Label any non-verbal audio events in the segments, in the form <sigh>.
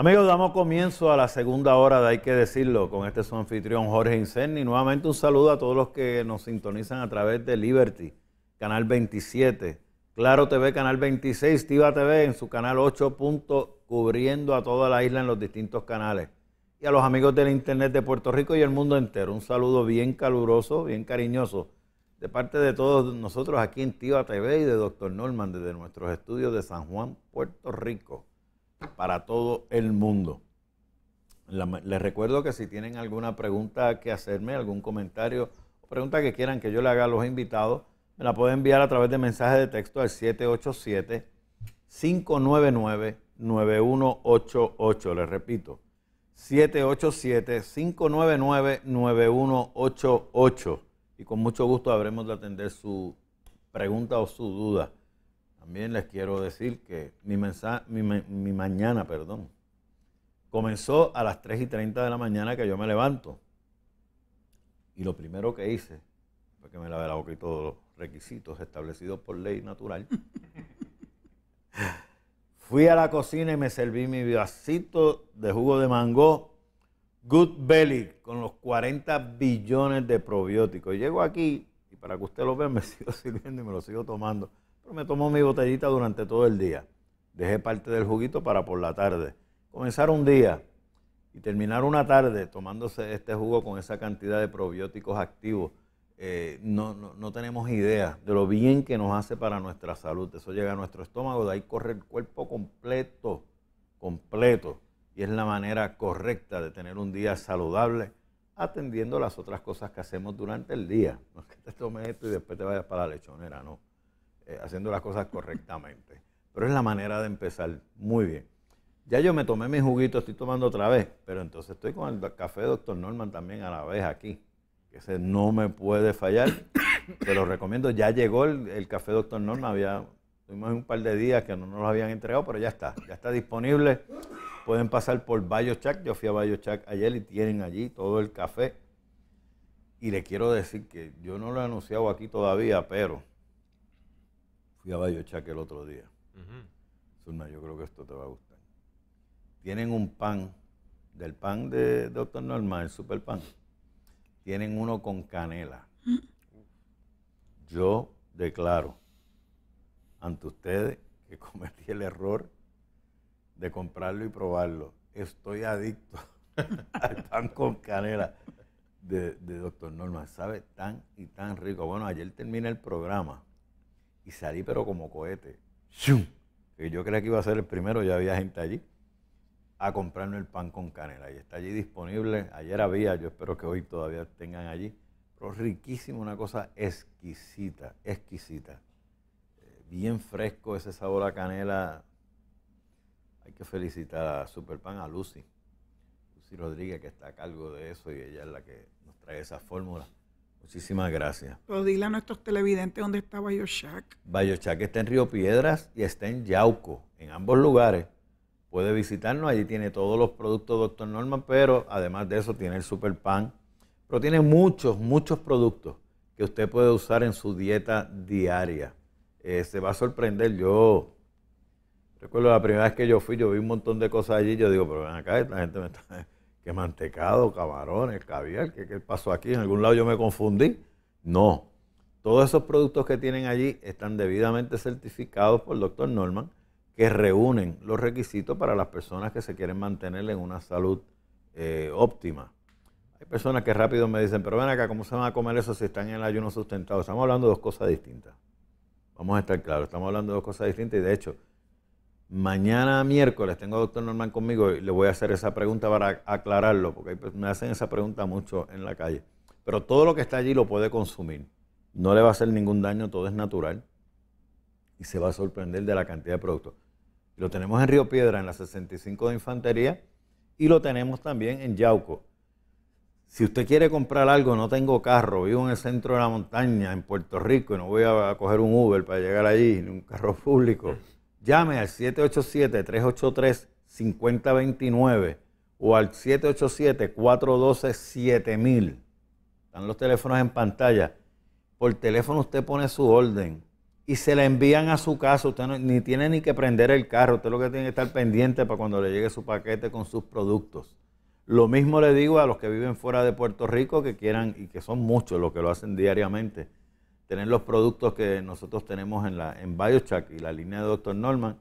Amigos, damos comienzo a la segunda hora de Hay que decirlo con este su anfitrión Jorge Incerni. Nuevamente un saludo a todos los que nos sintonizan a través de Liberty, Canal 27, Claro TV, Canal 26, Tiva TV en su canal 8. cubriendo a toda la isla en los distintos canales. Y a los amigos del Internet de Puerto Rico y el mundo entero, un saludo bien caluroso, bien cariñoso de parte de todos nosotros aquí en Tiva TV y de Dr. Norman desde nuestros estudios de San Juan, Puerto Rico para todo el mundo. les recuerdo que si tienen alguna pregunta que hacerme, algún comentario o pregunta que quieran que yo le haga a los invitados, me la pueden enviar a través de mensaje de texto al 787-599-9188. Les repito, 787-599-9188. Y con mucho gusto habremos de atender su pregunta o su duda. También les quiero decir que mi, mi, mañana, perdón, comenzó a las 3 y 30 de la mañana que yo me levanto. Y lo primero que hice fue que me lavé la boca y todos los requisitos establecidos por ley natural. Fui a la cocina y me serví mi vasito de jugo de mango Good Belly con los 40 billones de probióticos. Llego aquí y para que usted lo vea <laughs> me sigo sirviendo y me lo sigo tomando me tomó mi botellita durante todo el día. Dejé parte del juguito para por la tarde. Comenzar un día y terminar una tarde tomándose este jugo con esa cantidad de probióticos activos, eh, no, no, tenemos idea de lo bien que nos hace para nuestra salud. Eso llega a nuestro estómago, de ahí corre el cuerpo completo, completo. Y es la manera correcta de tener un día saludable, atendiendo las otras cosas que hacemos durante el día. No es que te tomes esto y después te vayas para la lechonera, no. Eh, haciendo las cosas correctamente. Pero es la manera de empezar muy bien. Ya yo me tomé mi juguito, estoy tomando otra vez, pero entonces estoy con el café Dr. Norman también a la vez aquí. Que ese no me puede fallar. <coughs> Te lo recomiendo. Ya llegó el, café Dr. Norman. Había, tuvimos un par de días que no nos lo habían entregado, pero ya está. Ya está disponible. Pueden pasar por BioChack. Yo fui a BioChack ayer y tienen allí todo el café. Y le quiero decir que yo no lo he anunciado aquí todavía, pero fui a el otro día. Uh yo creo que esto te va a gustar. Tienen un pan, del pan de Doctor Normal, el super pan. Tienen uno con canela. Mm. Yo declaro ante ustedes que <laughs> cometí el error de comprarlo y probarlo. Estoy adicto <laughs> al pan con canela de, Doctor Norma Sabe tan y tan rico. Bueno, ayer termina el programa y salí pero como cohete. yo creía que iba a ser el primero, ya había gente allí a comprarme el pan con canela. Y está allí disponible. Ayer había, yo espero que hoy todavía tengan allí. Pero riquísimo, una cosa exquisita, exquisita. Eh, bien fresco ese sabor a canela. Hay que felicitar a Pan, a Lucy. Lucy Rodríguez, que está a cargo de eso y ella es la que nos trae esa fórmula. Muchísimas gracias. Pero dile a nuestros televidentes dónde está Bayochac. Shack está en Río Piedras y está en Yauco, en ambos lugares. Puede visitarnos, allí tiene todos los productos Doctor Norman, pero además de eso tiene el Super Pan. Pero tiene muchos, muchos productos que usted puede usar en su dieta diaria. Eh, se va a sorprender. Yo recuerdo la primera vez que yo fui, yo vi un montón de cosas allí. Yo digo, pero ven acá, la gente me está que mantecado, camarones, caviar, ¿Qué pasó aquí, en algún lado yo me confundí. No, todos esos productos que tienen allí están debidamente certificados por el doctor Norman, que reúnen los requisitos para las personas que se quieren mantener en una salud eh, óptima. Hay personas que rápido me dicen, pero ven acá, ¿cómo se van a comer eso si están en el ayuno sustentado? Estamos hablando de dos cosas distintas. Vamos a estar claros, estamos hablando de dos cosas distintas y de hecho, Mañana miércoles tengo a doctor Norman conmigo y le voy a hacer esa pregunta para aclararlo, porque pues, me hacen esa pregunta mucho en la calle. Pero todo lo que está allí lo puede consumir. No le va a hacer ningún daño, todo es natural. Y se va a sorprender de la cantidad de productos. Lo tenemos en Río Piedra, en la 65 de Infantería, y lo tenemos también en Yauco. Si usted quiere comprar algo, no tengo carro, vivo en el centro de la montaña, en Puerto Rico, y no voy a coger un Uber para llegar allí, ni un carro público. <laughs> Llame al 787-383-5029 o al 787-412-7000. Están los teléfonos en pantalla. Por teléfono usted pone su orden y se la envían a su casa. Usted ni tiene ni que prender el carro. Usted lo que tiene que estar pendiente para cuando le llegue su paquete con sus productos. Lo mismo le digo a los que viven fuera de Puerto Rico que quieran, y que son muchos los que lo hacen diariamente tener los productos que nosotros tenemos en, la, en y la línea de Dr. Norman,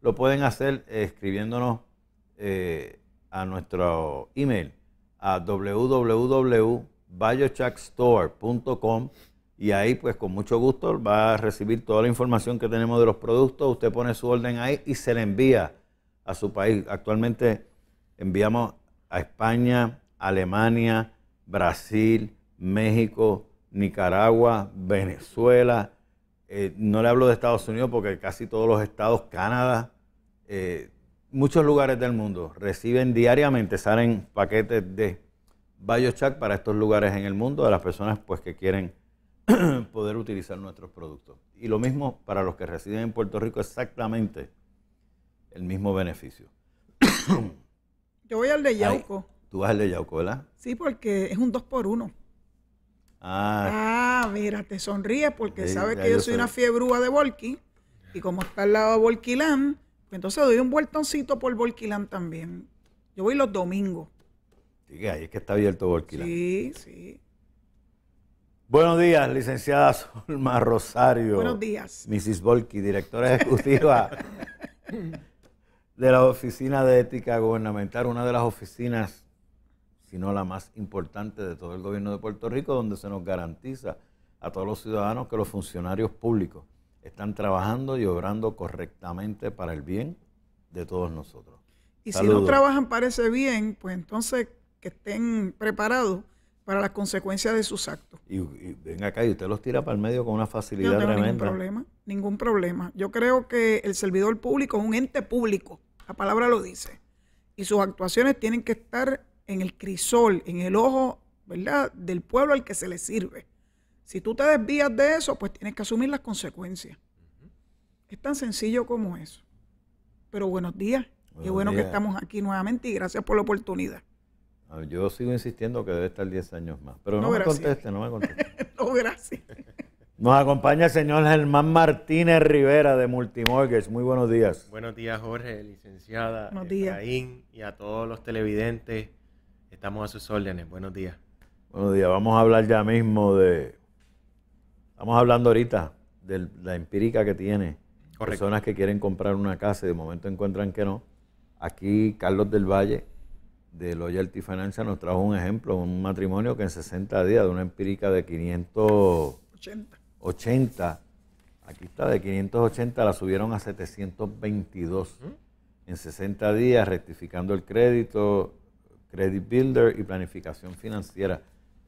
lo pueden hacer escribiéndonos eh, a nuestro email a www.biochackstore.com y ahí pues con mucho gusto va a recibir toda la información que tenemos de los productos, usted pone su orden ahí y se le envía a su país. Actualmente enviamos a España, Alemania, Brasil, México, Nicaragua, Venezuela, eh, no le hablo de Estados Unidos porque casi todos los estados, Canadá, eh, muchos lugares del mundo reciben diariamente, salen paquetes de BioChack para estos lugares en el mundo de las personas pues, que quieren <clears throat> poder utilizar nuestros productos. Y lo mismo para los que residen en Puerto Rico, exactamente el mismo beneficio. Yo voy al de Yauco. tú vas al de Yauco, ¿verdad? Sí, porque es un 2 por 1 Ah. ah. mira, te sonríes porque sabes que yo, soy una fiebrúa de Volki. Y como está al lado de Volquilán, pues entonces doy un vueltoncito por Volkilán también. Yo voy los domingos. Sí, es que está abierto Volkilán. Sí, sí. Buenos días, licenciada Solma Rosario. Buenos días. Mrs. Volky, directora ejecutiva <laughs> de la Oficina de Ética Gubernamental, una de las oficinas sino la más importante de todo el gobierno de Puerto Rico, donde se nos garantiza a todos los ciudadanos que los funcionarios públicos están trabajando y obrando correctamente para el bien de todos nosotros. Y si no trabajan para ese bien, pues entonces que estén preparados para las consecuencias de sus actos. Y, venga ven acá y usted los tira para el medio con una facilidad no tengo Ningún problema, ningún problema. Yo creo que el servidor público es un ente público, la palabra lo dice, y sus actuaciones tienen que estar en el crisol, en el ojo, ¿verdad?, del pueblo al que se le sirve. Si tú te desvías de eso, pues tienes que asumir las consecuencias. Es tan sencillo como eso. Pero buenos días. Qué bueno que estamos aquí nuevamente y gracias por la oportunidad. Yo sigo insistiendo que debe estar 10 años más. Pero no, me conteste, no me conteste. <laughs> no, gracias. Nos acompaña el señor Germán Martínez Rivera de Multimorgues. Muy buenos días. Buenos días, Jorge, licenciada. Buenos días. y a todos los televidentes Estamos a sus órdenes. Buenos días. Buenos días. Vamos a hablar ya mismo de. Estamos hablando ahorita de la empírica que tiene. Personas que quieren comprar una casa y de momento encuentran que no. Aquí Carlos del Valle de Loyalty Financial nos trajo un ejemplo, un matrimonio que en 60 días de una empírica de 580. 80, aquí está, de 580 la subieron a 722 en 60 días, rectificando el crédito, Credit Builder y planificación financiera.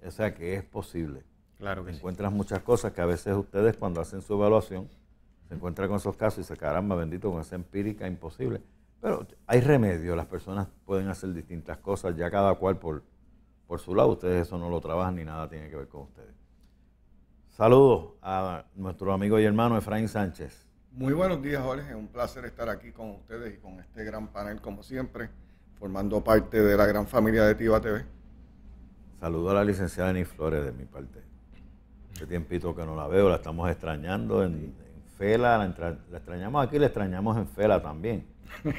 O sea que es posible. Claro que Encuentras muchas cosas que a veces ustedes cuando hacen su evaluación se encuentran con esos casos y se caramba, bendito, con esa empírica imposible. Pero hay remedio, las personas pueden hacer distintas cosas, ya cada cual por, por su lado. Ustedes eso no lo trabajan ni nada tiene que ver con ustedes. Saludos a nuestro amigo y hermano Efraín Sánchez. Muy buenos días, Jorge. Un placer estar aquí con ustedes y con este gran panel, como siempre formando parte de la gran familia de Tiva TV. Saludo a la licenciada Denis Flores de mi parte. Hace tiempito que no la veo, la estamos extrañando en, Fela, la, extrañamos aquí, la extrañamos en Fela también. Me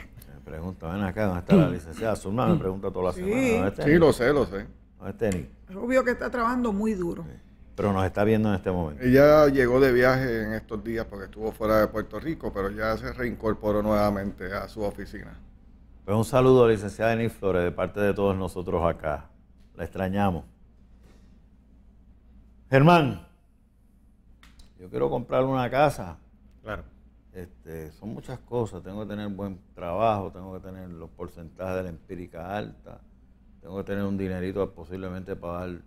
pregunta, ven acá, ¿dónde está la licenciada Zulma, Me pregunta toda la semana. sí, lo sé, lo sé. Obvio que está trabajando muy duro. Pero nos está viendo en este momento. Ella llegó de viaje en estos días porque estuvo fuera de Puerto Rico, pero ya se reincorporó nuevamente a su oficina. Pues un saludo a la licenciada Denis Flores de parte de todos nosotros acá. La extrañamos. Germán, yo quiero comprar una casa. Claro. Este, son muchas cosas. Tengo que tener buen trabajo, tengo que tener los porcentajes de la empírica alta, tengo que tener un dinerito posiblemente pagar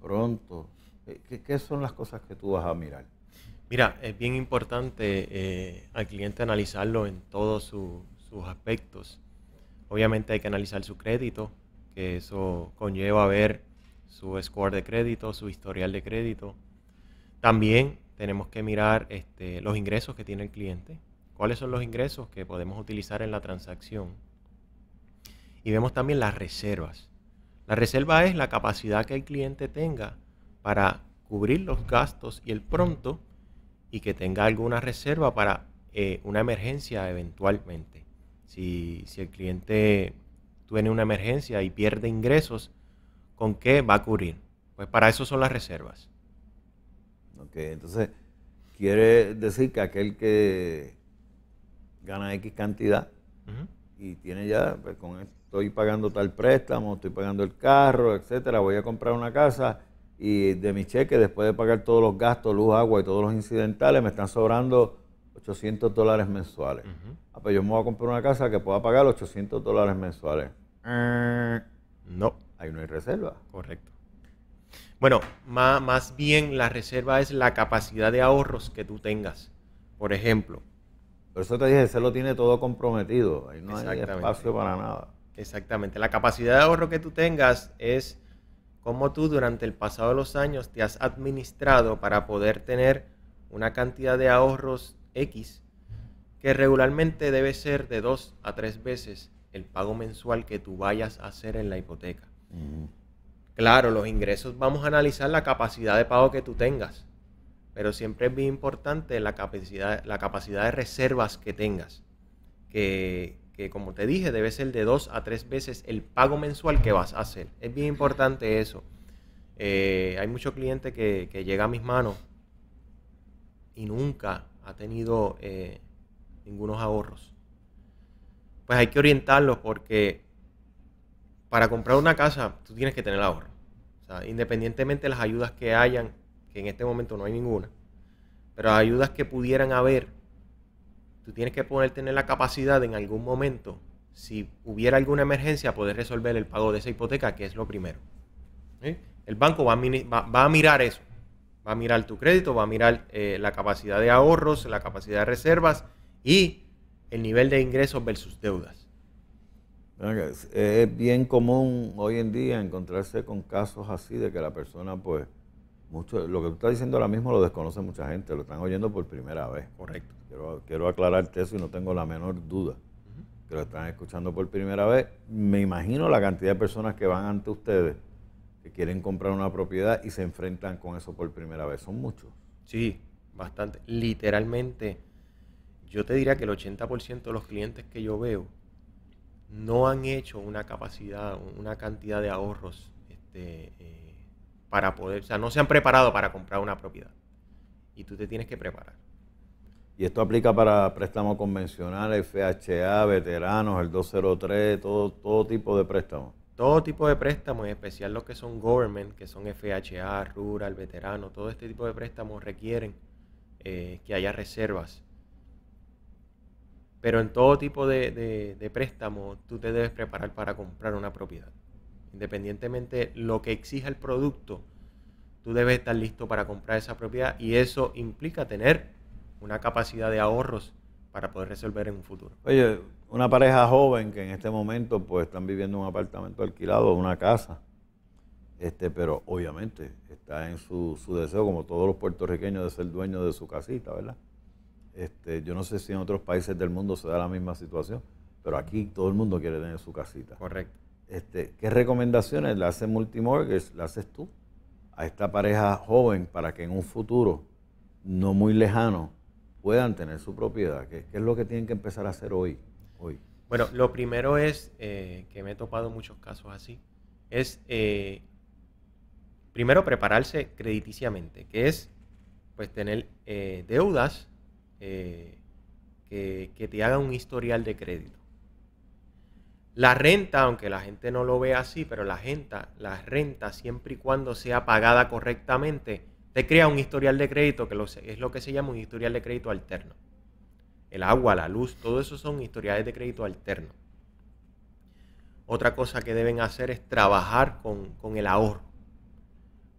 pronto. ¿Qué, son las cosas que tú vas a mirar? Mira, es bien importante eh, al cliente analizarlo en todos sus aspectos. Obviamente hay que analizar su crédito, que eso conlleva ver su score de crédito, su historial de crédito. También tenemos que mirar este, los ingresos que tiene el cliente, cuáles son los ingresos que podemos utilizar en la transacción. Y vemos también las reservas. La reserva es la capacidad que el cliente tenga para cubrir los gastos y el pronto y que tenga alguna reserva para eh, una emergencia eventualmente. Si, si el cliente tiene una emergencia y pierde ingresos, ¿con qué va a cubrir? Pues para eso son las reservas. Ok, entonces quiere decir que aquel que gana X cantidad y tiene ya, pues con estoy pagando tal préstamo, estoy pagando el carro, etcétera, voy a comprar una casa y de mi cheque, después de pagar todos los gastos, luz, agua y todos los incidentales, me están sobrando 800 dólares mensuales. Ah, pues yo me voy a comprar una casa que pueda pagar 800 dólares mensuales. No. Ahí no hay reserva. Correcto. Bueno, más, más bien la reserva es la capacidad de ahorros que tú tengas. Por ejemplo. Por eso te dije, se lo tiene todo comprometido. Ahí no hay espacio para nada. Exactamente. La capacidad de ahorro que tú tengas es cómo tú durante el pasado de los años te has administrado para poder tener una cantidad de ahorros X, que regularmente debe ser de dos a tres veces el pago mensual que tú vayas a hacer en la hipoteca. Claro, los ingresos vamos a analizar la capacidad de pago que tú tengas, pero siempre es bien importante la capacidad, la capacidad de reservas que tengas, que, que como te dije debe ser de dos a tres veces el pago mensual que vas a hacer. Es bien importante eso. Eh, hay muchos clientes que, llegan llega a mis manos y nunca ha tenido eh, ningunos ahorros, pues hay que orientarlos porque para comprar una casa tú tienes que tener ahorro. independientemente de las ayudas que hayan, que en este momento no hay ninguna, pero las ayudas que pudieran haber, tú tienes que poder tener la capacidad en algún momento, si hubiera alguna emergencia, poder resolver el pago de esa hipoteca, que es lo primero. El banco va a mirar eso va a mirar tu crédito, va a mirar eh, la capacidad de ahorros, la capacidad de reservas y el nivel de ingresos versus deudas. Es bien común hoy en día encontrarse con casos así de que la persona, pues, mucho, lo que tú estás diciendo ahora mismo lo desconoce mucha gente, lo están oyendo por primera vez. Correcto. Quiero, quiero aclararte eso y no tengo la menor duda que lo están escuchando por primera vez. Me imagino la cantidad de personas que van ante ustedes quieren comprar una propiedad y se enfrentan con eso por primera vez. Son muchos. Sí, bastante. Literalmente, yo te diría que el 80% de los clientes que yo veo no han hecho una capacidad, una cantidad de ahorros este, eh, para poder, o sea, no se han preparado para comprar una propiedad. Y tú te tienes que preparar. Y esto aplica para préstamos convencionales, FHA, veteranos, el 203, todo, todo tipo de préstamos todo tipo de préstamos, en especial los que son government, que son FHA, rural, veterano, todo este tipo de préstamos requieren eh, que haya reservas. Pero en todo tipo de, préstamos préstamo tú te debes preparar para comprar una propiedad. Independientemente lo que exija el producto, tú debes estar listo para comprar esa propiedad y eso implica tener una capacidad de ahorros para poder resolver en un futuro una pareja joven que en este momento pues están viviendo en un apartamento alquilado, una casa. Este, pero obviamente está en su, su, deseo, como todos los puertorriqueños, de ser dueños de su casita, ¿verdad? Este, yo no sé si en otros países del mundo se da la misma situación, pero aquí todo el mundo quiere tener su casita. Correcto. Este, ¿Qué recomendaciones le hace Multimortgage, le haces tú a esta pareja joven para que en un futuro no muy lejano puedan tener su propiedad? qué es lo que tienen que empezar a hacer hoy? Bueno, lo primero es eh, que me he topado muchos casos así. Es eh, primero prepararse crediticiamente, que es pues tener eh, deudas que, te hagan un historial de crédito. La renta, aunque la gente no lo vea así, pero la renta, la renta siempre y cuando sea pagada correctamente, te crea un historial de crédito que es lo que se llama un historial de crédito alterno el agua, la luz, todo eso son historiales de crédito alterno. Otra cosa que deben hacer es trabajar con, el ahorro,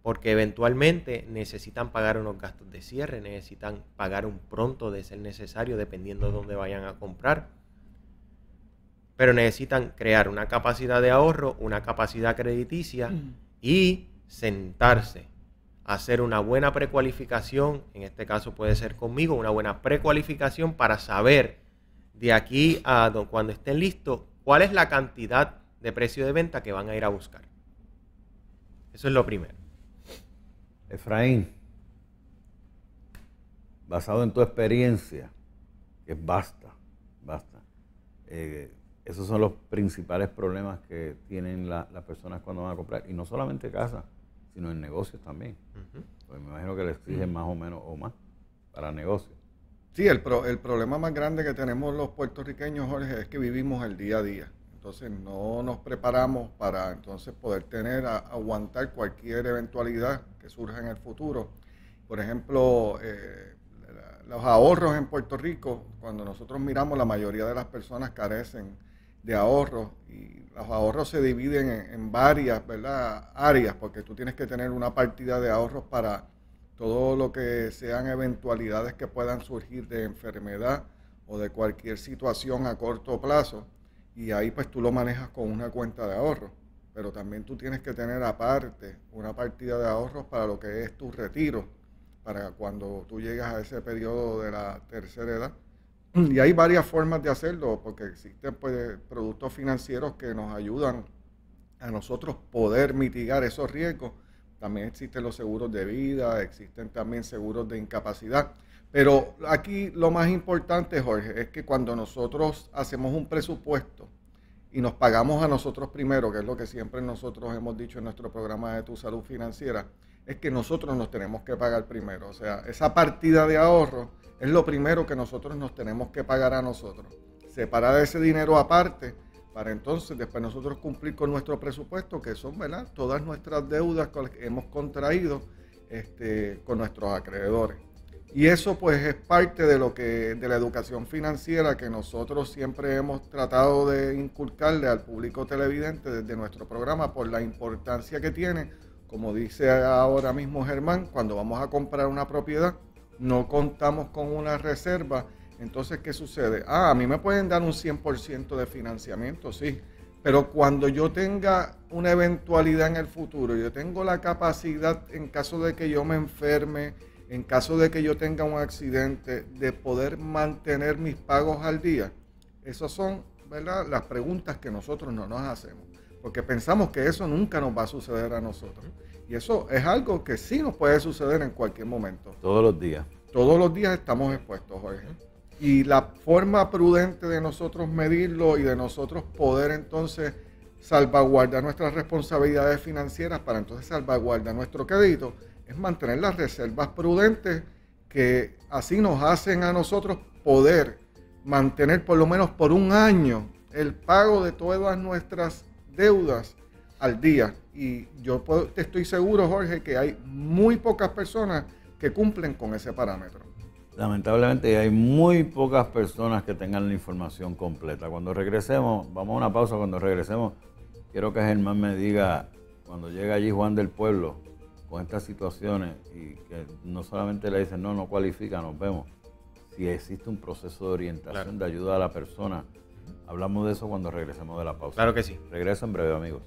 porque eventualmente necesitan pagar unos gastos de cierre, necesitan pagar un pronto de ser necesario, dependiendo de dónde vayan a comprar pero necesitan crear una capacidad de ahorro, una capacidad crediticia mm. y sentarse hacer una buena precualificación, en este caso puede ser conmigo, una buena precualificación para saber de aquí a cuando estén listos cuál es la cantidad de precio de venta que van a ir a buscar. Eso es lo primero. Efraín, basado en tu experiencia, que basta, basta. Eh, esos son los principales problemas que tienen las personas cuando van a comprar. Y no solamente casa sino en negocios también. Pues me imagino que le exigen más o menos o más para negocios. Sí, el, el problema más grande que tenemos los puertorriqueños, Jorge, es que vivimos el día a día. Entonces no nos preparamos para entonces poder tener, aguantar cualquier eventualidad que surja en el futuro. Por ejemplo, eh, los ahorros en Puerto Rico, cuando nosotros miramos, la mayoría de las personas carecen de ahorros y los ahorros se dividen en, varias ¿verdad? áreas porque tú tienes que tener una partida de ahorros para todo lo que sean eventualidades que puedan surgir de enfermedad o de cualquier situación a corto plazo y ahí pues tú lo manejas con una cuenta de ahorros pero también tú tienes que tener aparte una partida de ahorros para lo que es tu retiro, para cuando tú llegas a ese periodo de la tercera edad, y hay varias formas de hacerlo, porque existen pues, productos financieros que nos ayudan a nosotros poder mitigar esos riesgos. También existen los seguros de vida, existen también seguros de incapacidad. Pero aquí lo más importante, Jorge, es que cuando nosotros hacemos un presupuesto, y nos pagamos a nosotros primero, que es lo que siempre nosotros hemos dicho en nuestro programa de tu salud financiera, es que nosotros nos tenemos que pagar primero. O sea, esa partida de ahorro es lo primero que nosotros nos tenemos que pagar a nosotros. Separar ese dinero aparte para entonces después nosotros cumplir con nuestro presupuesto, que son ¿verdad? todas nuestras deudas que hemos contraído este, con nuestros acreedores. Y eso pues es parte de lo que de la educación financiera que nosotros siempre hemos tratado de inculcarle al público televidente desde nuestro programa por la importancia que tiene, como dice ahora mismo Germán, cuando vamos a comprar una propiedad, no contamos con una reserva, entonces ¿qué sucede? Ah, a mí me pueden dar un 100% de financiamiento, sí, pero cuando yo tenga una eventualidad en el futuro, yo tengo la capacidad en caso de que yo me enferme, en caso de que yo tenga un accidente, de poder mantener mis pagos al día? Esas son ¿verdad? las preguntas que nosotros no nos hacemos, porque pensamos que eso nunca nos va a suceder a nosotros. Y eso es algo que sí nos puede suceder en cualquier momento. Todos los días. Todos los días estamos expuestos, Jorge. Y la forma prudente de nosotros medirlo y de nosotros poder entonces salvaguardar nuestras responsabilidades financieras para entonces salvaguardar nuestro crédito es mantener las reservas prudentes que así nos hacen a nosotros poder mantener por lo menos por un año el pago de todas nuestras deudas al día. Y yo te estoy seguro, Jorge, que hay muy pocas personas que cumplen con ese parámetro. Lamentablemente hay muy pocas personas que tengan la información completa. Cuando regresemos, vamos a una pausa, cuando regresemos, quiero que Germán me diga, cuando llega allí Juan del Pueblo, con estas situaciones y que no solamente le dicen, no, no cualifica, nos vemos. Si existe un proceso de orientación, de ayuda a la persona, hablamos de eso cuando regresemos de la pausa. Claro que sí. Regreso en breve, amigos.